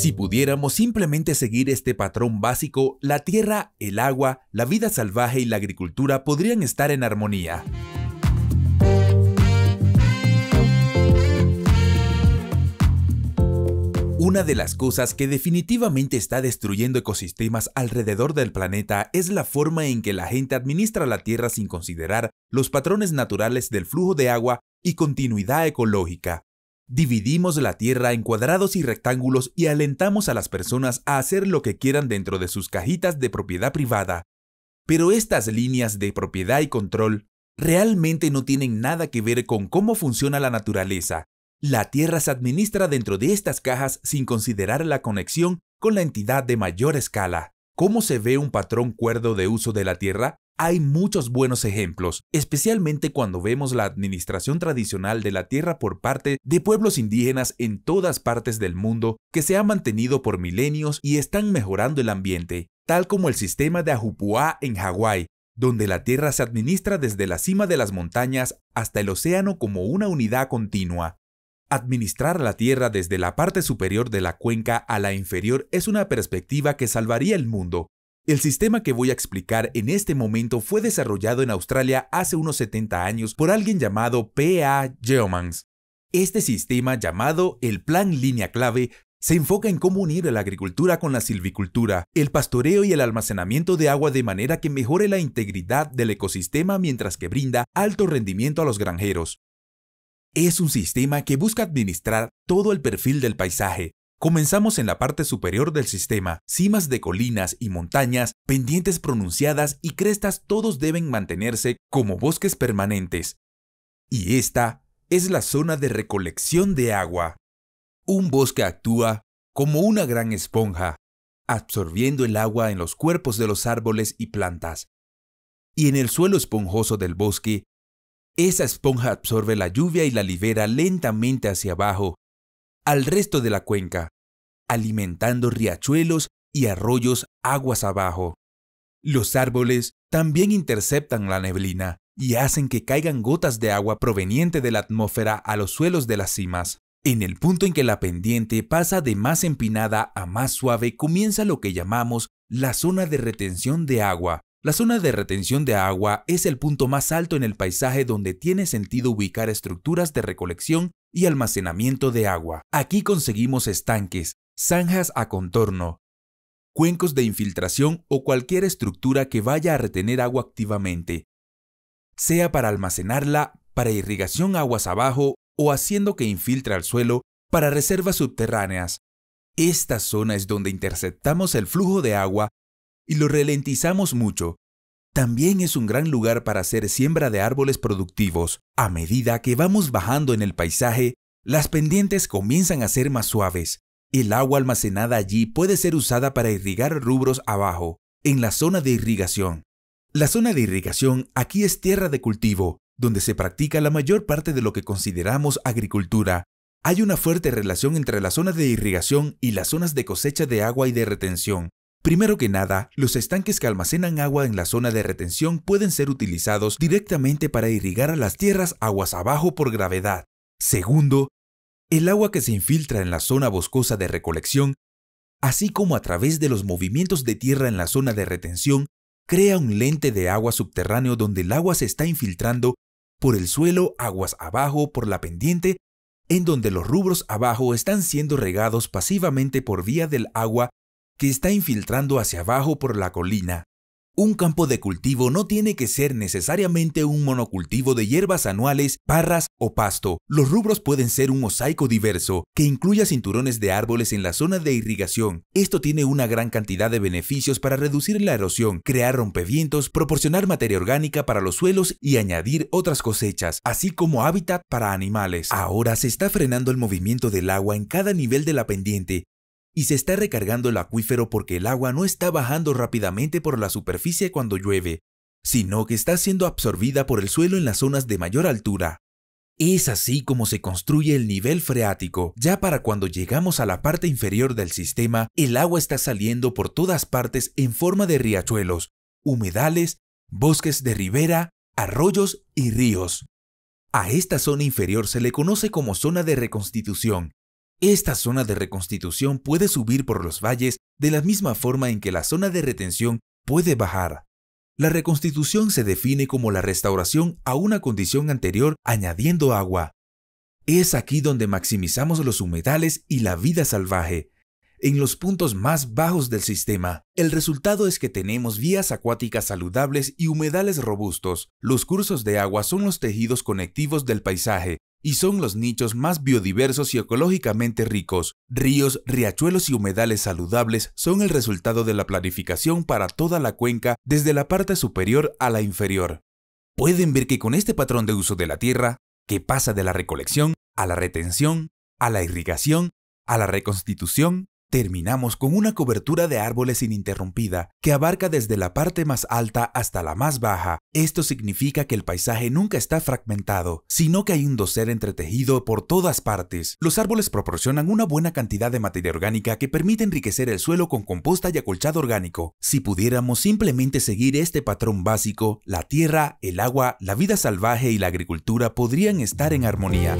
Si pudiéramos simplemente seguir este patrón básico, la tierra, el agua, la vida salvaje y la agricultura podrían estar en armonía. Una de las cosas que definitivamente está destruyendo ecosistemas alrededor del planeta es la forma en que la gente administra la Tierra sin considerar los patrones naturales del flujo de agua y continuidad ecológica. Dividimos la tierra en cuadrados y rectángulos y alentamos a las personas a hacer lo que quieran dentro de sus cajitas de propiedad privada. Pero estas líneas de propiedad y control realmente no tienen nada que ver con cómo funciona la naturaleza. La tierra se administra dentro de estas cajas sin considerar la conexión con la entidad de mayor escala. ¿Cómo se ve un patrón cuerdo de uso de la tierra? Hay muchos buenos ejemplos, especialmente cuando vemos la administración tradicional de la tierra por parte de pueblos indígenas en todas partes del mundo que se ha mantenido por milenios y están mejorando el ambiente, tal como el sistema de Ajupuá en Hawái, donde la tierra se administra desde la cima de las montañas hasta el océano como una unidad continua. Administrar la Tierra desde la parte superior de la cuenca a la inferior es una perspectiva que salvaría el mundo, el sistema que voy a explicar en este momento fue desarrollado en Australia hace unos 70 años por alguien llamado P.A. Geomans. Este sistema llamado el Plan Línea Clave se enfoca en cómo unir la agricultura con la silvicultura, el pastoreo y el almacenamiento de agua de manera que mejore la integridad del ecosistema mientras que brinda alto rendimiento a los granjeros. Es un sistema que busca administrar todo el perfil del paisaje, Comenzamos en la parte superior del sistema, cimas de colinas y montañas, pendientes pronunciadas y crestas todos deben mantenerse como bosques permanentes. Y esta es la zona de recolección de agua. Un bosque actúa como una gran esponja, absorbiendo el agua en los cuerpos de los árboles y plantas. Y en el suelo esponjoso del bosque, esa esponja absorbe la lluvia y la libera lentamente hacia abajo, al resto de la cuenca, alimentando riachuelos y arroyos aguas abajo. Los árboles también interceptan la neblina y hacen que caigan gotas de agua proveniente de la atmósfera a los suelos de las cimas. En el punto en que la pendiente pasa de más empinada a más suave comienza lo que llamamos la zona de retención de agua. La zona de retención de agua es el punto más alto en el paisaje donde tiene sentido ubicar estructuras de recolección y almacenamiento de agua. Aquí conseguimos estanques, zanjas a contorno, cuencos de infiltración o cualquier estructura que vaya a retener agua activamente, sea para almacenarla, para irrigación aguas abajo o haciendo que infiltre al suelo para reservas subterráneas. Esta zona es donde interceptamos el flujo de agua y lo ralentizamos mucho también es un gran lugar para hacer siembra de árboles productivos. A medida que vamos bajando en el paisaje, las pendientes comienzan a ser más suaves. El agua almacenada allí puede ser usada para irrigar rubros abajo, en la zona de irrigación. La zona de irrigación aquí es tierra de cultivo, donde se practica la mayor parte de lo que consideramos agricultura. Hay una fuerte relación entre la zona de irrigación y las zonas de cosecha de agua y de retención. Primero que nada, los estanques que almacenan agua en la zona de retención pueden ser utilizados directamente para irrigar a las tierras aguas abajo por gravedad. Segundo, el agua que se infiltra en la zona boscosa de recolección, así como a través de los movimientos de tierra en la zona de retención, crea un lente de agua subterráneo donde el agua se está infiltrando por el suelo aguas abajo por la pendiente, en donde los rubros abajo están siendo regados pasivamente por vía del agua que está infiltrando hacia abajo por la colina. Un campo de cultivo no tiene que ser necesariamente un monocultivo de hierbas anuales, parras o pasto. Los rubros pueden ser un mosaico diverso, que incluya cinturones de árboles en la zona de irrigación. Esto tiene una gran cantidad de beneficios para reducir la erosión, crear rompevientos, proporcionar materia orgánica para los suelos y añadir otras cosechas, así como hábitat para animales. Ahora se está frenando el movimiento del agua en cada nivel de la pendiente, y se está recargando el acuífero porque el agua no está bajando rápidamente por la superficie cuando llueve, sino que está siendo absorbida por el suelo en las zonas de mayor altura. Es así como se construye el nivel freático. Ya para cuando llegamos a la parte inferior del sistema, el agua está saliendo por todas partes en forma de riachuelos, humedales, bosques de ribera, arroyos y ríos. A esta zona inferior se le conoce como zona de reconstitución esta zona de reconstitución puede subir por los valles de la misma forma en que la zona de retención puede bajar. La reconstitución se define como la restauración a una condición anterior añadiendo agua. Es aquí donde maximizamos los humedales y la vida salvaje. En los puntos más bajos del sistema, el resultado es que tenemos vías acuáticas saludables y humedales robustos. Los cursos de agua son los tejidos conectivos del paisaje, y son los nichos más biodiversos y ecológicamente ricos. Ríos, riachuelos y humedales saludables son el resultado de la planificación para toda la cuenca desde la parte superior a la inferior. Pueden ver que con este patrón de uso de la tierra, que pasa de la recolección a la retención, a la irrigación, a la reconstitución, Terminamos con una cobertura de árboles ininterrumpida que abarca desde la parte más alta hasta la más baja. Esto significa que el paisaje nunca está fragmentado, sino que hay un dosel entretejido por todas partes. Los árboles proporcionan una buena cantidad de materia orgánica que permite enriquecer el suelo con composta y acolchado orgánico. Si pudiéramos simplemente seguir este patrón básico, la tierra, el agua, la vida salvaje y la agricultura podrían estar en armonía.